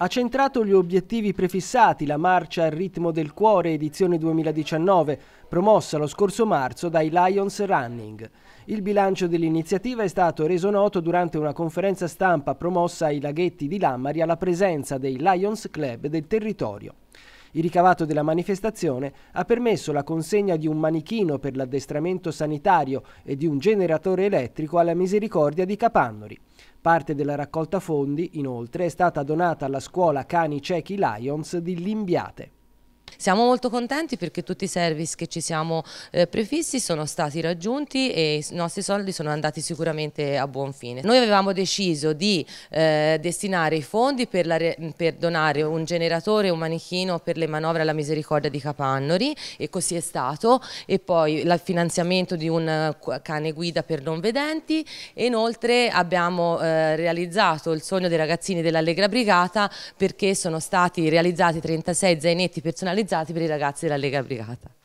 Ha centrato gli obiettivi prefissati la marcia al ritmo del cuore edizione 2019, promossa lo scorso marzo dai Lions Running. Il bilancio dell'iniziativa è stato reso noto durante una conferenza stampa promossa ai laghetti di Lammari alla presenza dei Lions Club del territorio. Il ricavato della manifestazione ha permesso la consegna di un manichino per l'addestramento sanitario e di un generatore elettrico alla Misericordia di Capannori. Parte della raccolta fondi, inoltre, è stata donata alla scuola Cani Ciechi Lions di Limbiate. Siamo molto contenti perché tutti i service che ci siamo eh, prefissi sono stati raggiunti e i nostri soldi sono andati sicuramente a buon fine. Noi avevamo deciso di eh, destinare i fondi per, la, per donare un generatore e un manichino per le manovre alla misericordia di Capannori e così è stato e poi il finanziamento di un eh, cane guida per non vedenti e inoltre abbiamo eh, realizzato il sogno dei ragazzini dell'Allegra Brigata perché sono stati realizzati 36 zainetti personalizzati organizzati per i ragazzi della Lega Brigata.